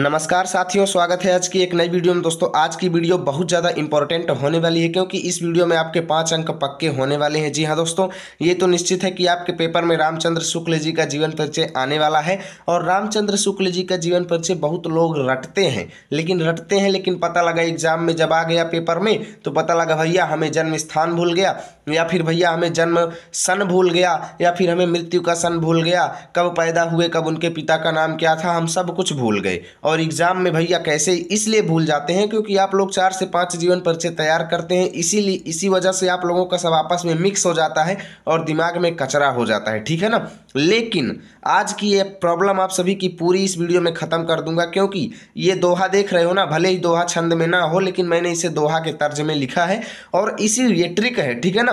नमस्कार साथियों स्वागत है आज की एक नई वीडियो में दोस्तों आज की वीडियो बहुत ज़्यादा इंपॉर्टेंट होने वाली है क्योंकि इस वीडियो में आपके पाँच अंक पक्के होने वाले हैं जी हाँ दोस्तों ये तो निश्चित है कि आपके पेपर में रामचंद्र शुक्ल जी का जीवन परिचय आने वाला है और रामचंद्र शुक्ल जी का जीवन परिचय बहुत लोग रटते हैं लेकिन रटते हैं लेकिन पता लगा एग्जाम में जब आ गया पेपर में तो पता लगा भैया हमें जन्म स्थान भूल गया या फिर भैया हमें जन्म सन भूल गया या फिर हमें मृत्यु का सन भूल गया कब पैदा हुए कब उनके पिता का नाम क्या था हम सब कुछ भूल गए और एग्ज़ाम में भैया कैसे इसलिए भूल जाते हैं क्योंकि आप लोग चार से पाँच जीवन परिचय तैयार करते हैं इसीलिए इसी वजह से आप लोगों का सब आपस में मिक्स हो जाता है और दिमाग में कचरा हो जाता है ठीक है ना लेकिन आज की ये प्रॉब्लम आप सभी की पूरी इस वीडियो में ख़त्म कर दूंगा क्योंकि ये दोहा देख रहे हो ना भले ही दोहा छंद में ना हो लेकिन मैंने इसे दोहा के तर्ज में लिखा है और इसी ये ट्रिक है ठीक है ना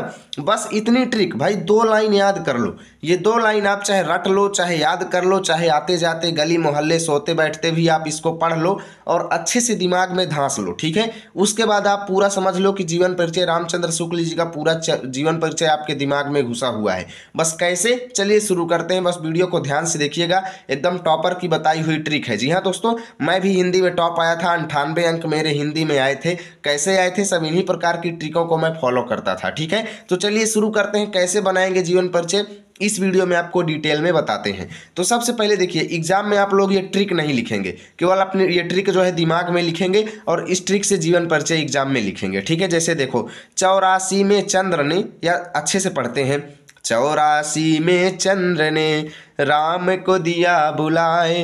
बस इतनी ट्रिक भाई दो लाइन याद कर लो ये दो लाइन आप चाहे रट लो चाहे याद कर लो चाहे आते जाते गली मोहल्ले सोते बैठते भी आप इसको पढ़ लो और अच्छे से दिमाग में धांस लो ठीक है उसके बाद आप पूरा समझ लो कि जीवन परिचय रामचंद्र शुक्ल जी का पूरा जीवन परिचय आपके दिमाग में घुसा हुआ है बस कैसे चलिए शुरू करते हैं बस वीडियो को ध्यान से देखिएगा एकदम टॉपर की बताई हुई ट्रिक है जी हाँ दोस्तों मैं भी हिंदी में टॉप आया था अंठानवे अंक मेरे हिंदी में आए थे कैसे आए थे सब इन्हीं प्रकार की ट्रिकों को मैं फॉलो करता था ठीक है तो चलिए शुरू करते हैं कैसे बनाएंगे जीवन परिचय इस वीडियो में आपको डिटेल में बताते हैं तो सबसे पहले देखिए एग्जाम में आप लोग ये ट्रिक नहीं लिखेंगे केवल अपने ये ट्रिक जो है दिमाग में लिखेंगे और इस ट्रिक से जीवन परिचय एग्जाम में लिखेंगे ठीक है जैसे देखो चौरासी में चंद्र ने या अच्छे से पढ़ते हैं चौरासी में चंद्र ने राम को दिया बुलाए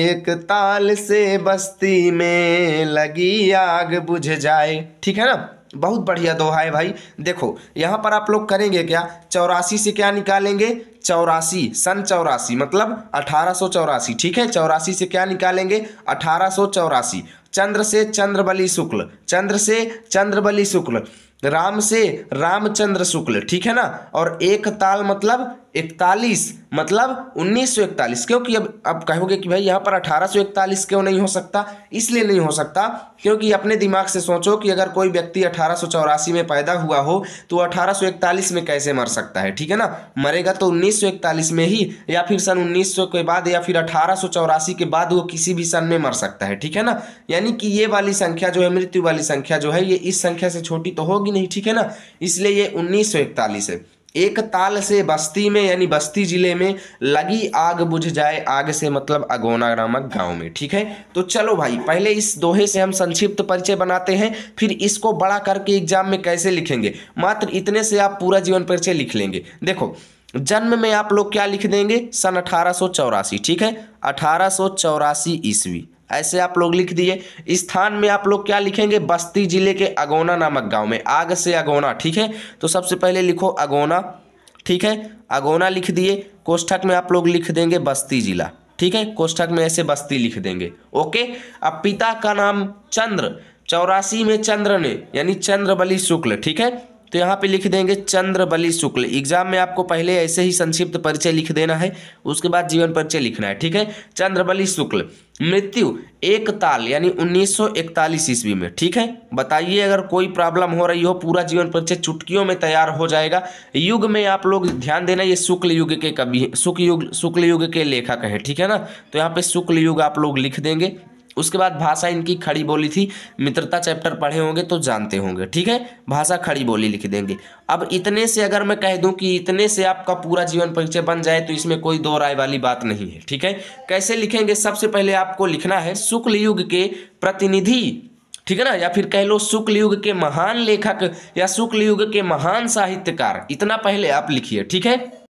एक ताल से बस्ती में लगी आग बुझ जाए ठीक है ना बहुत बढ़िया दोहा है भाई देखो यहाँ पर आप लोग करेंगे क्या चौरासी से क्या निकालेंगे चौरासी सन चौरासी मतलब अठारह चौरासी ठीक है चौरासी से क्या निकालेंगे अठारह चौरासी चंद्र से चंद्रबली शुक्ल चंद्र से चंद्रबली शुक्ल राम से रामचंद्र शुक्ल ठीक है ना और एक ताल मतलब इकतालीस मतलब उन्नीस सौ इकतालीस क्योंकि अब अब कहोगे कि भाई यहाँ पर अठारह इकतालीस क्यों नहीं हो सकता इसलिए नहीं हो सकता क्योंकि अपने दिमाग से सोचो कि अगर कोई व्यक्ति अठारह चौरासी में पैदा हुआ हो तो अठारह इकतालीस में कैसे मर सकता है ठीक है ना मरेगा तो उन्नीस सौ इकतालीस में ही या फिर सन उन्नीस सौ के बाद या फिर अठारह चौरासी के बाद वो किसी भी सन में मर सकता है ठीक है ना यानी कि ये वाली संख्या जो है मृत्यु वाली संख्या जो है ये इस संख्या से छोटी तो होगी ही नहीं ठीक है ना इसलिए ये उन्नीस है एक ताल से बस्ती में यानी बस्ती जिले में लगी आग बुझ जाए आग से मतलब अगोना नामक गांव में ठीक है तो चलो भाई पहले इस दोहे से हम संक्षिप्त परिचय बनाते हैं फिर इसको बड़ा करके एग्जाम में कैसे लिखेंगे मात्र इतने से आप पूरा जीवन परिचय लिख लेंगे देखो जन्म में आप लोग क्या लिख देंगे सन अठारह ठीक है अठारह ईस्वी ऐसे आप लोग लिख दिए स्थान में आप लोग क्या लिखेंगे बस्ती जिले के अगोना नामक गाँव में आग से अगोना ठीक है तो सबसे पहले लिखो अगोना ठीक है अगोना लिख दिए कोष्ठक में आप लोग लिख देंगे बस्ती जिला ठीक है कोष्ठक में ऐसे बस्ती लिख देंगे ओके अब पिता का नाम चंद्र चौरासी में चंद्र ने यानी चंद्र बलि शुक्ल ठीक है तो यहाँ पे लिख देंगे बलि शुक्ल एग्जाम में आपको पहले ऐसे ही संक्षिप्त परिचय लिख देना है उसके बाद जीवन परिचय लिखना है ठीक है बलि शुक्ल मृत्यु एक ताल यानी 1941 ईस्वी में ठीक है बताइए अगर कोई प्रॉब्लम हो रही हो पूरा जीवन परिचय चुटकियों में तैयार हो जाएगा युग में आप लोग ध्यान देना ये शुक्ल युग के कवि शुक्ल युग शुक्ल युग के लेखक हैं ठीक है ना तो यहाँ पे शुक्ल युग आप लोग लिख देंगे उसके बाद भाषा इनकी खड़ी बोली थी मित्रता चैप्टर पढ़े होंगे तो जानते होंगे ठीक है भाषा खड़ी बोली लिख देंगे अब इतने से अगर मैं कह दूं कि इतने से आपका पूरा जीवन परिचय बन जाए तो इसमें कोई दो राय वाली बात नहीं है ठीक है कैसे लिखेंगे सबसे पहले आपको लिखना है शुक्ल युग के प्रतिनिधि ठीक है ना या फिर कह लो शुक्ल युग के महान लेखक या शुक्ल युग के महान साहित्यकार इतना पहले आप लिखिए ठीक है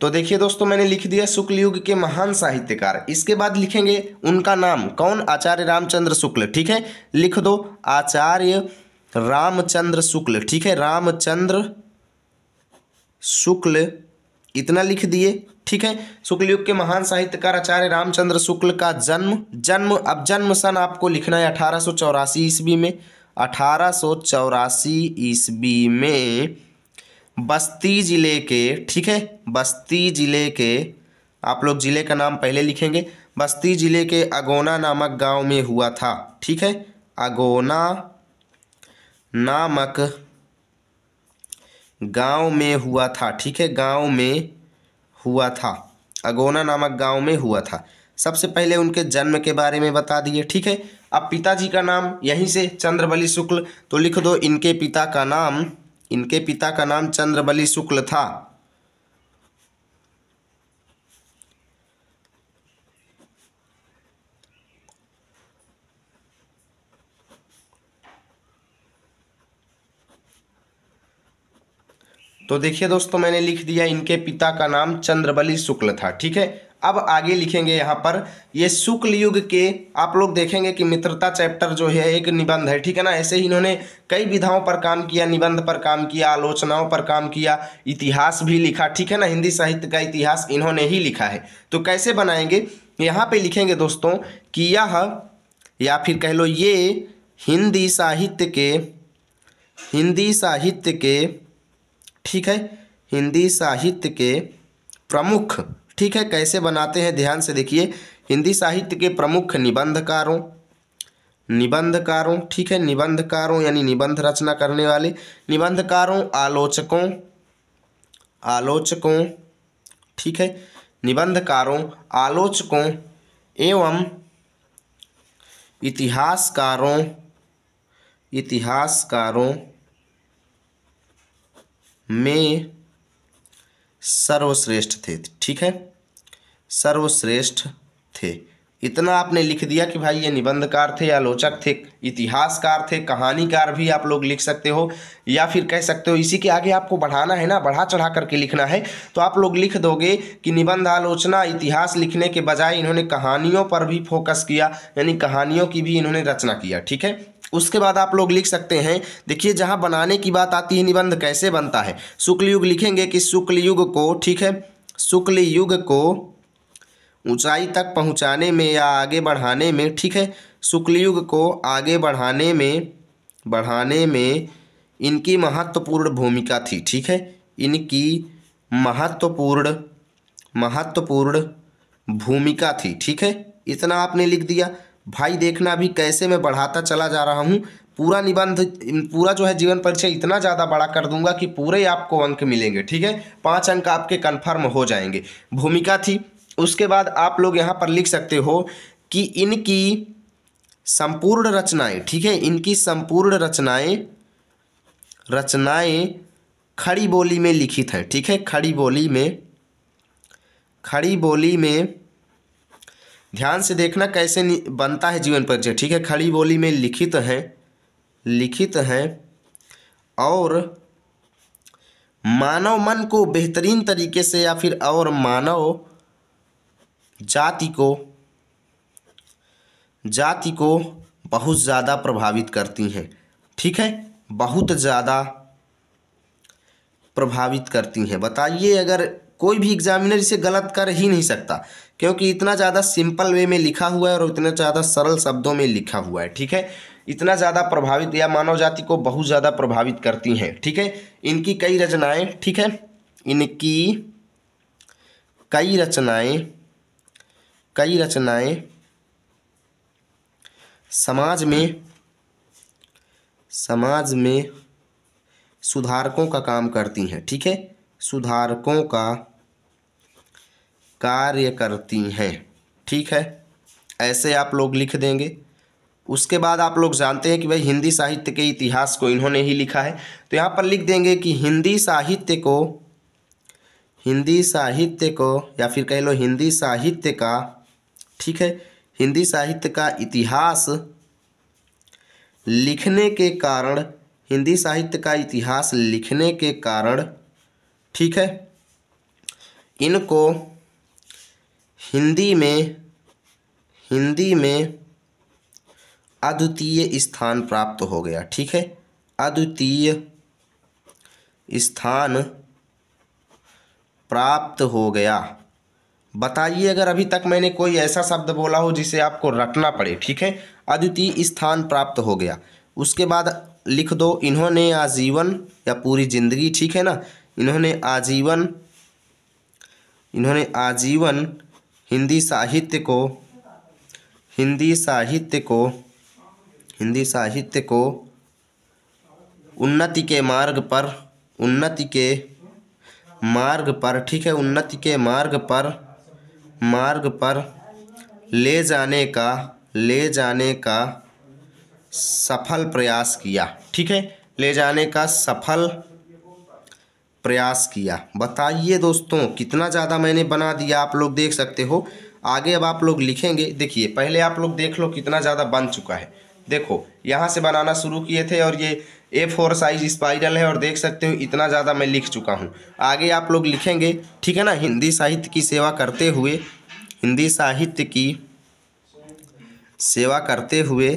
तो देखिए दोस्तों मैंने लिख दिया शुक्ल युग के महान साहित्यकार इसके बाद लिखेंगे उनका नाम कौन आचार्य रामचंद्र शुक्ल ठीक है लिख दो आचार्य रामचंद्र शुक्ल ठीक है रामचंद्र शुक्ल इतना लिख दिए ठीक है शुक्ल युग के महान साहित्यकार आचार्य रामचंद्र शुक्ल का जन्म जन्म अब जन्म सन आपको लिखना है अठारह ईस्वी में अठारह ईस्वी में बस्ती ज़िले के ठीक है बस्ती ज़िले के आप लोग ज़िले का नाम पहले लिखेंगे बस्ती ज़िले के अगोना नामक गांव में हुआ था ठीक है अगोना नामक गांव में हुआ था ठीक है गांव में हुआ था अगोना नामक गांव में हुआ था सबसे पहले उनके जन्म के बारे में बता दिए ठीक है अब पिताजी का नाम यहीं से चंद्रबली शुक्ल तो लिख दो इनके पिता का नाम इनके पिता का नाम चंद्रबली शुक्ल था तो देखिए दोस्तों मैंने लिख दिया इनके पिता का नाम चंद्रबली शुक्ल था ठीक है अब आगे लिखेंगे यहाँ पर ये शुक्ल युग के आप लोग देखेंगे कि मित्रता चैप्टर जो है एक निबंध है ठीक है ना ऐसे ही इन्होंने कई विधाओं पर काम किया निबंध पर काम किया आलोचनाओं पर काम किया इतिहास भी लिखा ठीक है ना हिंदी साहित्य का इतिहास इन्होंने ही लिखा है तो कैसे बनाएंगे यहाँ पे लिखेंगे दोस्तों कि यह या फिर कह लो ये हिंदी साहित्य के हिंदी साहित्य के ठीक है हिंदी साहित्य के प्रमुख ठीक है कैसे बनाते हैं ध्यान से देखिए हिंदी साहित्य के प्रमुख निबंधकारों निबंधकारों ठीक है निबंधकारों यानी निबंध रचना करने वाले निबंधकारों आलोचकों आलोचकों ठीक है निबंधकारों आलोचकों एवं इतिहासकारों इतिहासकारों में सर्वश्रेष्ठ थे ठीक है सर्वश्रेष्ठ थे इतना आपने लिख दिया कि भाई ये निबंधकार थे आलोचक थे इतिहासकार थे कहानीकार भी आप लोग लिख सकते हो या फिर कह सकते हो इसी के आगे आपको बढ़ाना है ना बढ़ा चढ़ा करके लिखना है तो आप लोग लिख दोगे कि निबंध आलोचना इतिहास लिखने के बजाय इन्होंने कहानियों पर भी फोकस किया यानी कहानियों की भी इन्होंने रचना किया ठीक है उसके बाद आप लोग लिख सकते हैं देखिए जहाँ बनाने की बात आती है निबंध कैसे बनता है शुक्ल युग लिखेंगे कि शुक्ल युग को ठीक है शुक्ल युग को ऊंचाई तक पहुंचाने में या आगे बढ़ाने में ठीक है शुक्लयुग को आगे बढ़ाने में बढ़ाने में इनकी महत्वपूर्ण भूमिका थी ठीक है इनकी महत्वपूर्ण महत्वपूर्ण भूमिका थी ठीक है इतना आपने लिख दिया भाई देखना भी कैसे मैं बढ़ाता चला जा रहा हूँ पूरा निबंध पूरा जो है जीवन परिचय इतना ज़्यादा बड़ा कर दूंगा कि पूरे आपको अंक मिलेंगे ठीक है पाँच अंक आपके कन्फर्म हो जाएंगे भूमिका थी उसके बाद आप लोग यहाँ पर लिख सकते हो कि इनकी संपूर्ण रचनाएं ठीक है इनकी संपूर्ण रचनाएं रचनाएं खड़ी बोली में लिखित हैं ठीक है खड़ी बोली में खड़ी बोली में ध्यान से देखना कैसे बनता है जीवन परिचय ठीक है खड़ी बोली में लिखित हैं लिखित हैं और मानव मन को बेहतरीन तरीके से या फिर और मानव जाति को जाति को बहुत ज़्यादा प्रभावित करती हैं ठीक है बहुत ज़्यादा प्रभावित करती हैं बताइए अगर कोई भी एग्जामिनर इसे गलत कर ही नहीं सकता क्योंकि इतना ज़्यादा सिंपल वे में लिखा हुआ है और इतना ज़्यादा सरल शब्दों में लिखा हुआ है ठीक है इतना ज़्यादा प्रभावित या मानव जाति को बहुत ज़्यादा प्रभावित करती हैं ठीक है इनकी कई रचनाएं ठीक है इनकी कई रचनाएं कई रचनाएं समाज में समाज में सुधारकों का काम करती हैं ठीक है सुधारकों का कार्य करती हैं ठीक है ऐसे आप लोग लिख देंगे उसके बाद आप लोग जानते हैं कि भाई हिंदी साहित्य के इतिहास को इन्होंने ही लिखा है तो यहाँ पर लिख देंगे कि हिंदी साहित्य को हिंदी साहित्य को या फिर कह लो हिंदी साहित्य का ठीक है हिंदी साहित्य का इतिहास लिखने के कारण हिंदी साहित्य का इतिहास लिखने के कारण ठीक है इनको हिंदी में हिंदी में अद्वितीय स्थान प्राप्त हो गया ठीक है अद्वितीय स्थान प्राप्त हो गया बताइए अगर अभी तक मैंने कोई ऐसा शब्द बोला हो जिसे आपको रटना पड़े ठीक है अद्वितीय स्थान प्राप्त हो गया उसके बाद लिख दो इन्होंने आजीवन या पूरी जिंदगी ठीक है ना इन्होंने आजीवन इन्होंने आजीवन हिंदी साहित्य को हिंदी साहित्य को हिंदी साहित्य को उन्नति के मार्ग पर उन्नति के मार्ग पर ठीक है उन्नति के मार्ग पर मार्ग पर ले जाने का ले जाने का सफल प्रयास किया ठीक है ले जाने का सफल प्रयास किया बताइए दोस्तों कितना ज़्यादा मैंने बना दिया आप लोग देख सकते हो आगे अब आप लोग लिखेंगे देखिए पहले आप लोग देख लो कितना ज़्यादा बन चुका है देखो यहाँ से बनाना शुरू किए थे और ये ए फोर साइज स्पाइरल है और देख सकते हो इतना ज़्यादा मैं लिख चुका हूँ आगे आप लोग लिखेंगे ठीक है ना हिंदी साहित्य की सेवा करते हुए हिंदी साहित्य की सेवा करते हुए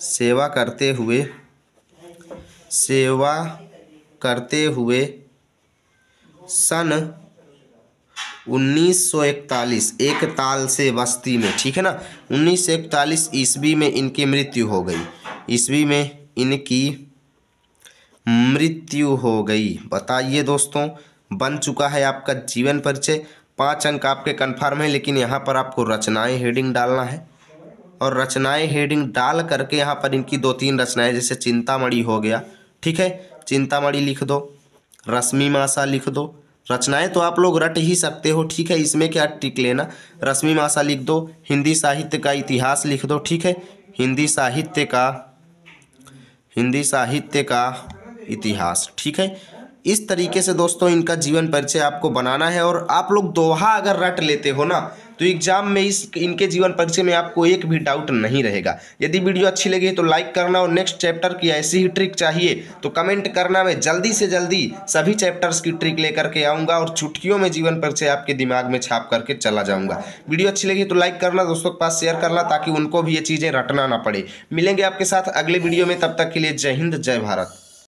सेवा करते हुए सेवा करते हुए सन 1941 एक ताल से बस्ती में ठीक है ना 1941 ईस्वी में इनकी मृत्यु हो गई ईस्वी में इनकी मृत्यु हो गई बताइए दोस्तों बन चुका है आपका जीवन परिचय पाँच अंक आपके कन्फर्म है लेकिन यहाँ पर आपको रचनाएं हेडिंग डालना है और रचनाएं हेडिंग डाल करके यहाँ पर इनकी दो तीन रचनाएं जैसे चिंतामणि हो गया ठीक है चिंतामणि लिख दो रश्मि मासा लिख दो रचनाएं तो आप लोग रट ही सकते हो ठीक है इसमें क्या टिक लेना रश्मि मासा लिख दो हिंदी साहित्य का इतिहास लिख दो ठीक है हिंदी साहित्य का हिंदी साहित्य का इतिहास ठीक है इस तरीके से दोस्तों इनका जीवन परिचय आपको बनाना है और आप लोग दोहा अगर रट लेते हो ना तो एग्जाम में इस इनके जीवन परिचय में आपको एक भी डाउट नहीं रहेगा यदि वीडियो अच्छी लगी तो लाइक करना और नेक्स्ट चैप्टर की ऐसी ही ट्रिक चाहिए तो कमेंट करना मैं जल्दी से जल्दी सभी चैप्टर्स की ट्रिक लेकर के आऊँगा और छुट्टियों में जीवन परिचय आपके दिमाग में छाप करके चला जाऊँगा वीडियो अच्छी लगी तो लाइक करना दोस्तों के पास शेयर करना ताकि उनको भी ये चीज़ें रटना ना पड़े मिलेंगे आपके साथ अगले वीडियो में तब तक के लिए जय हिंद जय भारत